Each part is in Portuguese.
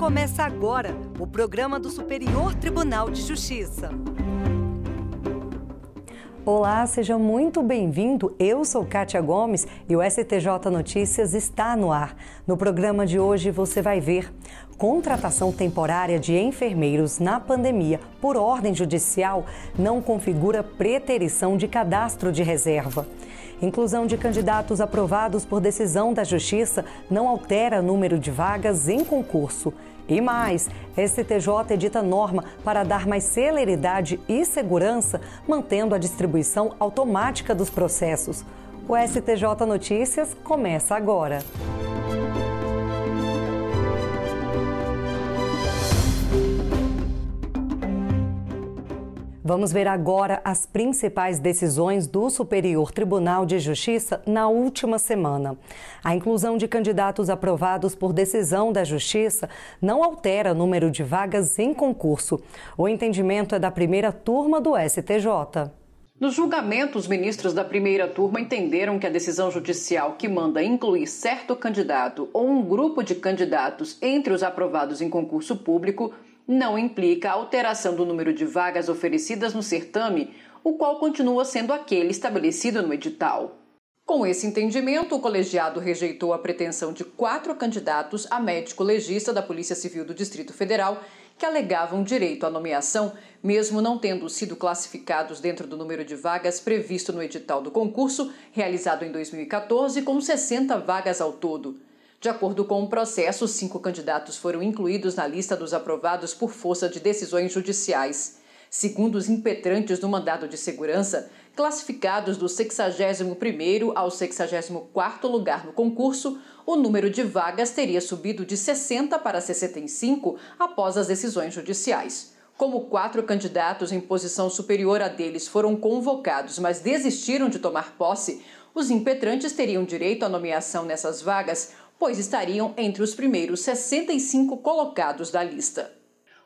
Começa agora o programa do Superior Tribunal de Justiça. Olá, seja muito bem-vindo. Eu sou Kátia Gomes e o STJ Notícias está no ar. No programa de hoje você vai ver contratação temporária de enfermeiros na pandemia por ordem judicial não configura preterição de cadastro de reserva. Inclusão de candidatos aprovados por decisão da Justiça não altera número de vagas em concurso. E mais, STJ edita norma para dar mais celeridade e segurança, mantendo a distribuição automática dos processos. O STJ Notícias começa agora. Vamos ver agora as principais decisões do Superior Tribunal de Justiça na última semana. A inclusão de candidatos aprovados por decisão da Justiça não altera o número de vagas em concurso. O entendimento é da primeira turma do STJ. No julgamento, os ministros da primeira turma entenderam que a decisão judicial que manda incluir certo candidato ou um grupo de candidatos entre os aprovados em concurso público não implica a alteração do número de vagas oferecidas no certame, o qual continua sendo aquele estabelecido no edital. Com esse entendimento, o colegiado rejeitou a pretensão de quatro candidatos a médico legista da Polícia Civil do Distrito Federal que alegavam direito à nomeação, mesmo não tendo sido classificados dentro do número de vagas previsto no edital do concurso, realizado em 2014, com 60 vagas ao todo. De acordo com o processo, cinco candidatos foram incluídos na lista dos aprovados por força de decisões judiciais. Segundo os impetrantes do mandado de segurança, classificados do 61º ao 64º lugar no concurso, o número de vagas teria subido de 60 para 65 após as decisões judiciais. Como quatro candidatos em posição superior a deles foram convocados, mas desistiram de tomar posse, os impetrantes teriam direito à nomeação nessas vagas pois estariam entre os primeiros 65 colocados da lista.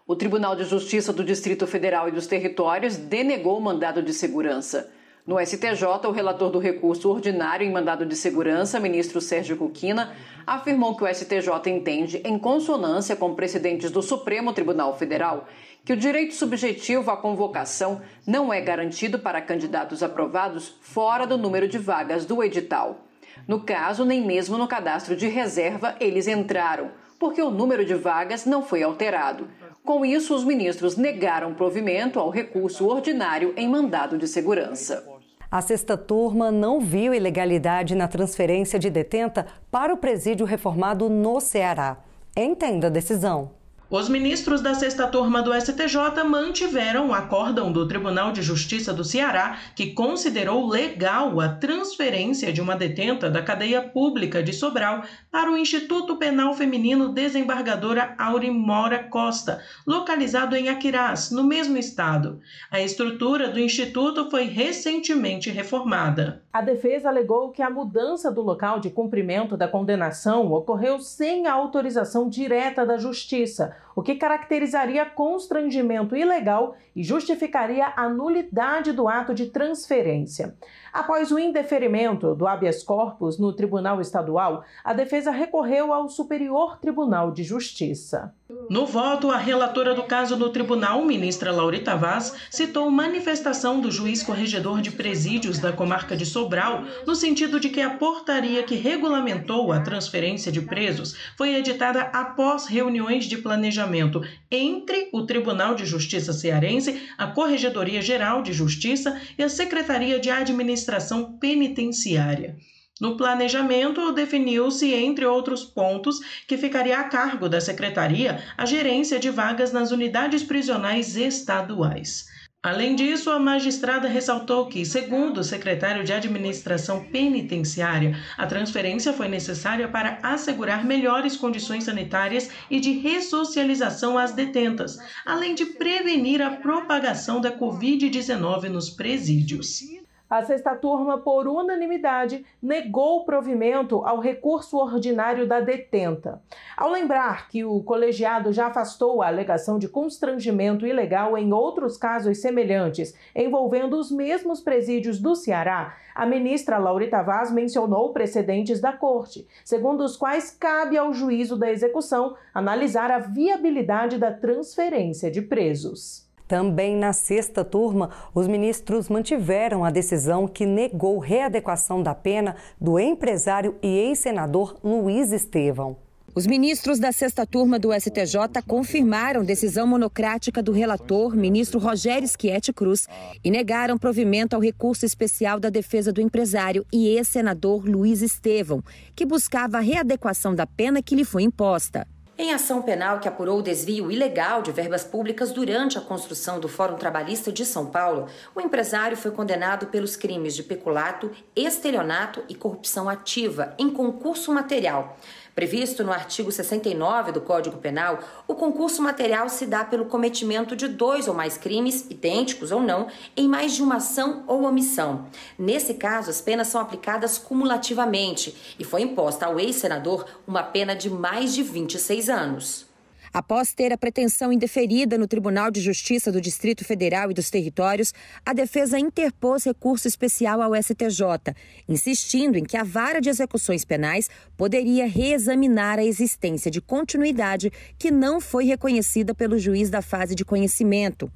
O Tribunal de Justiça do Distrito Federal e dos Territórios denegou o mandado de segurança. No STJ, o relator do recurso ordinário em mandado de segurança, ministro Sérgio Coquina, afirmou que o STJ entende, em consonância com precedentes do Supremo Tribunal Federal, que o direito subjetivo à convocação não é garantido para candidatos aprovados fora do número de vagas do edital. No caso, nem mesmo no cadastro de reserva eles entraram, porque o número de vagas não foi alterado. Com isso, os ministros negaram provimento ao recurso ordinário em mandado de segurança. A sexta turma não viu ilegalidade na transferência de detenta para o presídio reformado no Ceará. Entenda a decisão. Os ministros da sexta turma do STJ mantiveram o acórdão do Tribunal de Justiça do Ceará, que considerou legal a transferência de uma detenta da cadeia pública de Sobral para o Instituto Penal Feminino Desembargadora Aurimora Costa, localizado em Aquirás, no mesmo estado. A estrutura do instituto foi recentemente reformada. A defesa alegou que a mudança do local de cumprimento da condenação ocorreu sem a autorização direta da Justiça, o que caracterizaria constrangimento ilegal e justificaria a nulidade do ato de transferência. Após o indeferimento do habeas corpus no Tribunal Estadual, a defesa recorreu ao Superior Tribunal de Justiça. No voto, a relatora do caso no tribunal, ministra Laurita Vaz, citou manifestação do juiz corregedor de presídios da comarca de Sobral, no sentido de que a portaria que regulamentou a transferência de presos foi editada após reuniões de planejamento entre o Tribunal de Justiça Cearense, a Corregedoria Geral de Justiça e a Secretaria de Administração administração penitenciária. No planejamento, definiu-se, entre outros pontos, que ficaria a cargo da secretaria a gerência de vagas nas unidades prisionais estaduais. Além disso, a magistrada ressaltou que, segundo o secretário de Administração Penitenciária, a transferência foi necessária para assegurar melhores condições sanitárias e de ressocialização às detentas, além de prevenir a propagação da Covid-19 nos presídios. A sexta turma, por unanimidade, negou o provimento ao recurso ordinário da detenta. Ao lembrar que o colegiado já afastou a alegação de constrangimento ilegal em outros casos semelhantes, envolvendo os mesmos presídios do Ceará, a ministra Laurita Vaz mencionou precedentes da Corte, segundo os quais cabe ao juízo da execução analisar a viabilidade da transferência de presos. Também na sexta turma, os ministros mantiveram a decisão que negou readequação da pena do empresário e ex-senador Luiz Estevão. Os ministros da sexta turma do STJ confirmaram decisão monocrática do relator, ministro Rogério Schietti Cruz, e negaram provimento ao recurso especial da defesa do empresário e ex-senador Luiz Estevão, que buscava a readequação da pena que lhe foi imposta. Em ação penal que apurou o desvio ilegal de verbas públicas durante a construção do Fórum Trabalhista de São Paulo, o empresário foi condenado pelos crimes de peculato, estelionato e corrupção ativa em concurso material. Previsto no artigo 69 do Código Penal, o concurso material se dá pelo cometimento de dois ou mais crimes, idênticos ou não, em mais de uma ação ou omissão. Nesse caso, as penas são aplicadas cumulativamente e foi imposta ao ex-senador uma pena de mais de 26 anos. Após ter a pretensão indeferida no Tribunal de Justiça do Distrito Federal e dos Territórios, a defesa interpôs recurso especial ao STJ, insistindo em que a vara de execuções penais poderia reexaminar a existência de continuidade que não foi reconhecida pelo juiz da fase de conhecimento.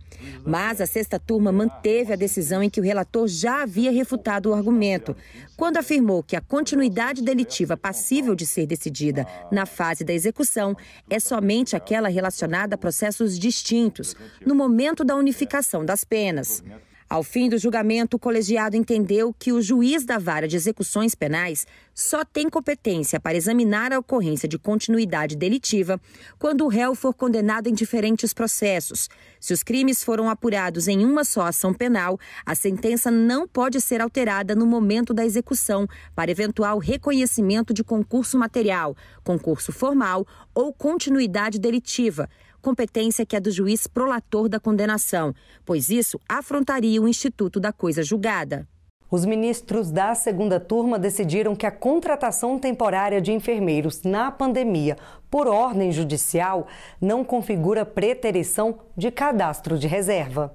Mas a sexta turma manteve a decisão em que o relator já havia refutado o argumento, quando afirmou que a continuidade delitiva passível de ser decidida na fase da execução é somente a aquela relacionada a processos distintos, no momento da unificação das penas. Ao fim do julgamento, o colegiado entendeu que o juiz da vara de execuções penais só tem competência para examinar a ocorrência de continuidade delitiva quando o réu for condenado em diferentes processos. Se os crimes foram apurados em uma só ação penal, a sentença não pode ser alterada no momento da execução para eventual reconhecimento de concurso material, concurso formal ou continuidade delitiva competência que é do juiz prolator da condenação, pois isso afrontaria o instituto da coisa julgada. Os ministros da segunda turma decidiram que a contratação temporária de enfermeiros na pandemia por ordem judicial não configura preterição de cadastro de reserva.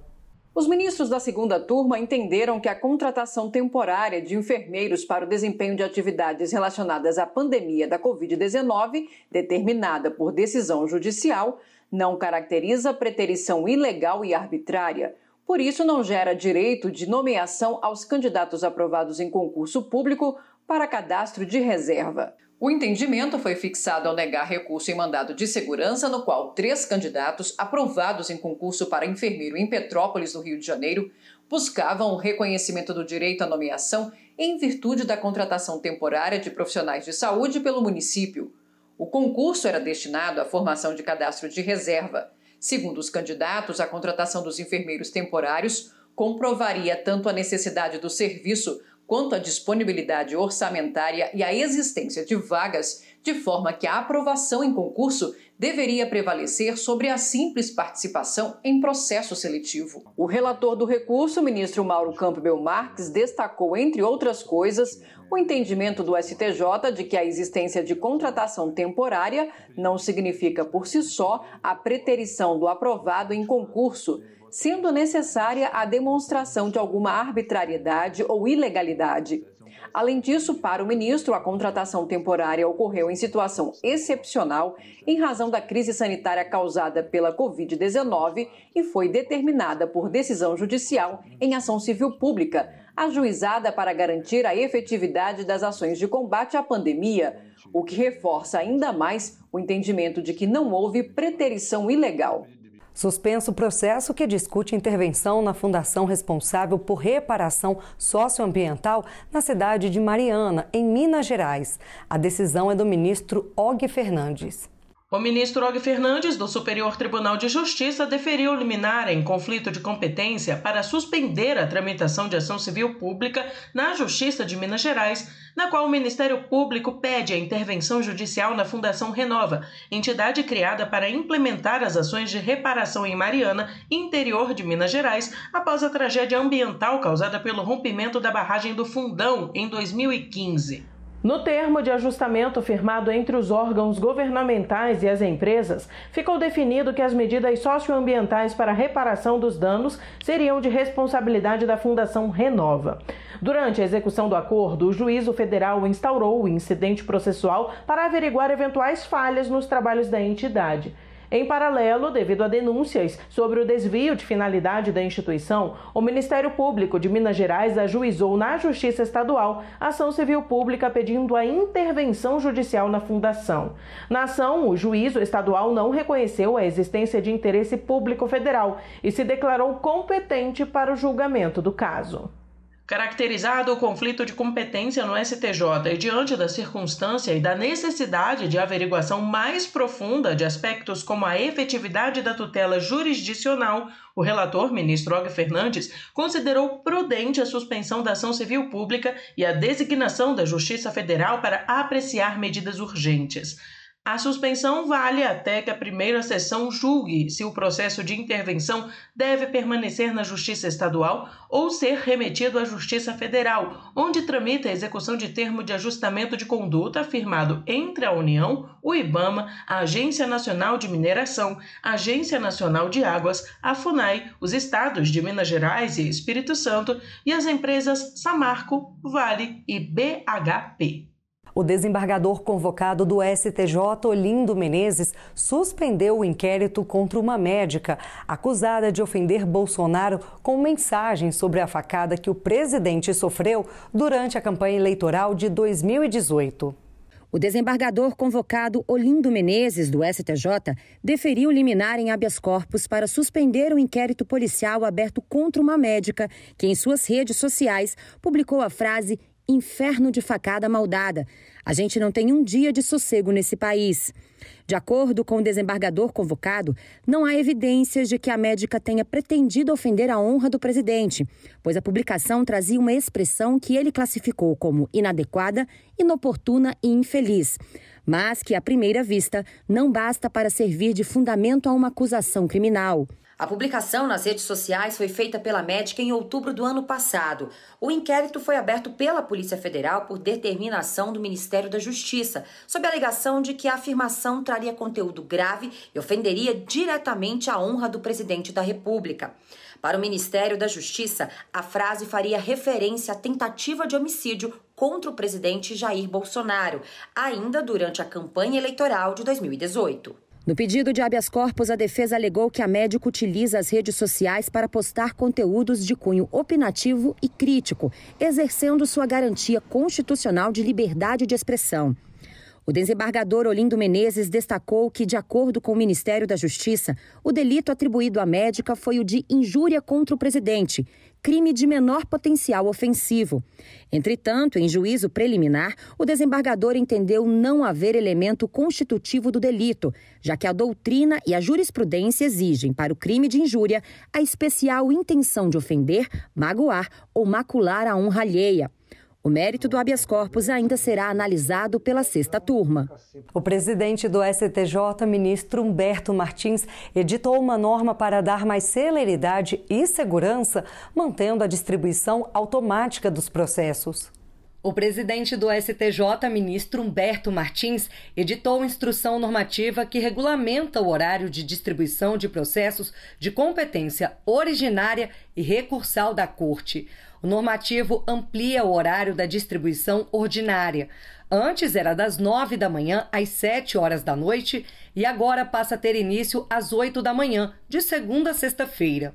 Os ministros da segunda turma entenderam que a contratação temporária de enfermeiros para o desempenho de atividades relacionadas à pandemia da Covid-19, determinada por decisão judicial, não caracteriza preterição ilegal e arbitrária, por isso não gera direito de nomeação aos candidatos aprovados em concurso público para cadastro de reserva. O entendimento foi fixado ao negar recurso em mandado de segurança, no qual três candidatos aprovados em concurso para enfermeiro em Petrópolis, no Rio de Janeiro, buscavam o reconhecimento do direito à nomeação em virtude da contratação temporária de profissionais de saúde pelo município. O concurso era destinado à formação de cadastro de reserva. Segundo os candidatos, a contratação dos enfermeiros temporários comprovaria tanto a necessidade do serviço quanto a disponibilidade orçamentária e a existência de vagas de forma que a aprovação em concurso deveria prevalecer sobre a simples participação em processo seletivo. O relator do recurso, ministro Mauro Campbell Marques, destacou, entre outras coisas, o entendimento do STJ de que a existência de contratação temporária não significa por si só a preterição do aprovado em concurso sendo necessária a demonstração de alguma arbitrariedade ou ilegalidade. Além disso, para o ministro, a contratação temporária ocorreu em situação excepcional em razão da crise sanitária causada pela Covid-19 e foi determinada por decisão judicial em ação civil pública, ajuizada para garantir a efetividade das ações de combate à pandemia, o que reforça ainda mais o entendimento de que não houve preterição ilegal. Suspenso o processo que discute intervenção na fundação responsável por reparação socioambiental na cidade de Mariana, em Minas Gerais. A decisão é do ministro Og Fernandes. O ministro Og Fernandes, do Superior Tribunal de Justiça, deferiu liminar em conflito de competência para suspender a tramitação de ação civil pública na Justiça de Minas Gerais, na qual o Ministério Público pede a intervenção judicial na Fundação Renova, entidade criada para implementar as ações de reparação em Mariana, interior de Minas Gerais, após a tragédia ambiental causada pelo rompimento da barragem do Fundão em 2015. No termo de ajustamento firmado entre os órgãos governamentais e as empresas, ficou definido que as medidas socioambientais para reparação dos danos seriam de responsabilidade da Fundação Renova. Durante a execução do acordo, o juízo federal instaurou o incidente processual para averiguar eventuais falhas nos trabalhos da entidade. Em paralelo, devido a denúncias sobre o desvio de finalidade da instituição, o Ministério Público de Minas Gerais ajuizou na Justiça Estadual ação civil pública pedindo a intervenção judicial na fundação. Na ação, o juízo estadual não reconheceu a existência de interesse público federal e se declarou competente para o julgamento do caso. Caracterizado o conflito de competência no STJ e diante da circunstância e da necessidade de averiguação mais profunda de aspectos como a efetividade da tutela jurisdicional, o relator, ministro Og Fernandes, considerou prudente a suspensão da ação civil pública e a designação da Justiça Federal para apreciar medidas urgentes. A suspensão vale até que a primeira sessão julgue se o processo de intervenção deve permanecer na Justiça Estadual ou ser remetido à Justiça Federal, onde tramita a execução de termo de ajustamento de conduta firmado entre a União, o IBAMA, a Agência Nacional de Mineração, a Agência Nacional de Águas, a FUNAI, os estados de Minas Gerais e Espírito Santo e as empresas Samarco, Vale e BHP. O desembargador convocado do STJ, Olindo Menezes, suspendeu o inquérito contra uma médica acusada de ofender Bolsonaro com mensagens sobre a facada que o presidente sofreu durante a campanha eleitoral de 2018. O desembargador convocado Olindo Menezes, do STJ, deferiu liminar em habeas corpus para suspender o inquérito policial aberto contra uma médica que, em suas redes sociais, publicou a frase inferno de facada maldada. A gente não tem um dia de sossego nesse país. De acordo com o desembargador convocado, não há evidências de que a médica tenha pretendido ofender a honra do presidente, pois a publicação trazia uma expressão que ele classificou como inadequada, inoportuna e infeliz, mas que, à primeira vista, não basta para servir de fundamento a uma acusação criminal. A publicação nas redes sociais foi feita pela médica em outubro do ano passado. O inquérito foi aberto pela Polícia Federal por determinação do Ministério da Justiça, sob a alegação de que a afirmação traria conteúdo grave e ofenderia diretamente a honra do presidente da República. Para o Ministério da Justiça, a frase faria referência à tentativa de homicídio contra o presidente Jair Bolsonaro, ainda durante a campanha eleitoral de 2018. No pedido de habeas corpus, a defesa alegou que a médica utiliza as redes sociais para postar conteúdos de cunho opinativo e crítico, exercendo sua garantia constitucional de liberdade de expressão. O desembargador Olindo Menezes destacou que, de acordo com o Ministério da Justiça, o delito atribuído à médica foi o de injúria contra o presidente, crime de menor potencial ofensivo. Entretanto, em juízo preliminar, o desembargador entendeu não haver elemento constitutivo do delito, já que a doutrina e a jurisprudência exigem para o crime de injúria a especial intenção de ofender, magoar ou macular a honra alheia. O mérito do habeas corpus ainda será analisado pela sexta turma. O presidente do STJ, ministro Humberto Martins, editou uma norma para dar mais celeridade e segurança, mantendo a distribuição automática dos processos. O presidente do STJ, ministro Humberto Martins, editou instrução normativa que regulamenta o horário de distribuição de processos de competência originária e recursal da Corte. O normativo amplia o horário da distribuição ordinária. Antes era das 9 da manhã às 7 horas da noite e agora passa a ter início às 8 da manhã, de segunda a sexta-feira.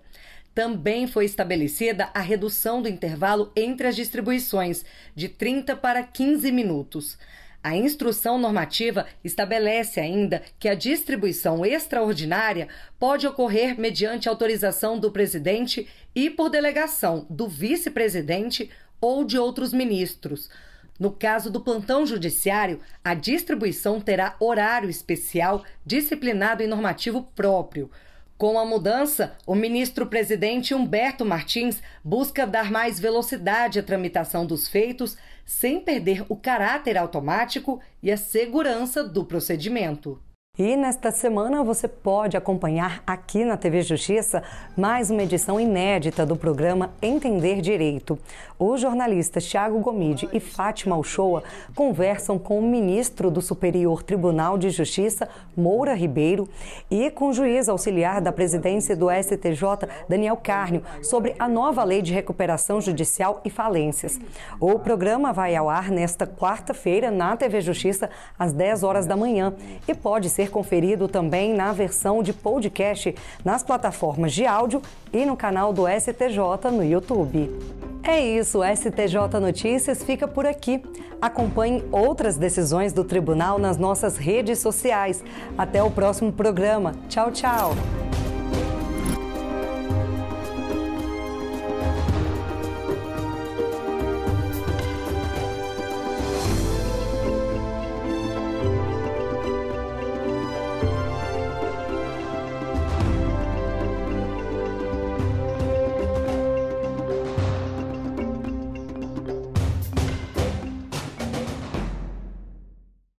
Também foi estabelecida a redução do intervalo entre as distribuições, de 30 para 15 minutos. A instrução normativa estabelece ainda que a distribuição extraordinária pode ocorrer mediante autorização do presidente e por delegação do vice-presidente ou de outros ministros. No caso do plantão judiciário, a distribuição terá horário especial disciplinado em normativo próprio. Com a mudança, o ministro-presidente Humberto Martins busca dar mais velocidade à tramitação dos feitos, sem perder o caráter automático e a segurança do procedimento. E nesta semana você pode acompanhar aqui na TV Justiça mais uma edição inédita do programa Entender Direito. Os jornalistas Tiago Gomide e Fátima Uchoa conversam com o ministro do Superior Tribunal de Justiça, Moura Ribeiro, e com o juiz auxiliar da presidência do STJ, Daniel Carnio, sobre a nova lei de recuperação judicial e falências. O programa vai ao ar nesta quarta-feira na TV Justiça às 10 horas da manhã e pode ser ser conferido também na versão de podcast nas plataformas de áudio e no canal do STJ no YouTube. É isso, STJ Notícias fica por aqui. Acompanhe outras decisões do tribunal nas nossas redes sociais. Até o próximo programa. Tchau, tchau.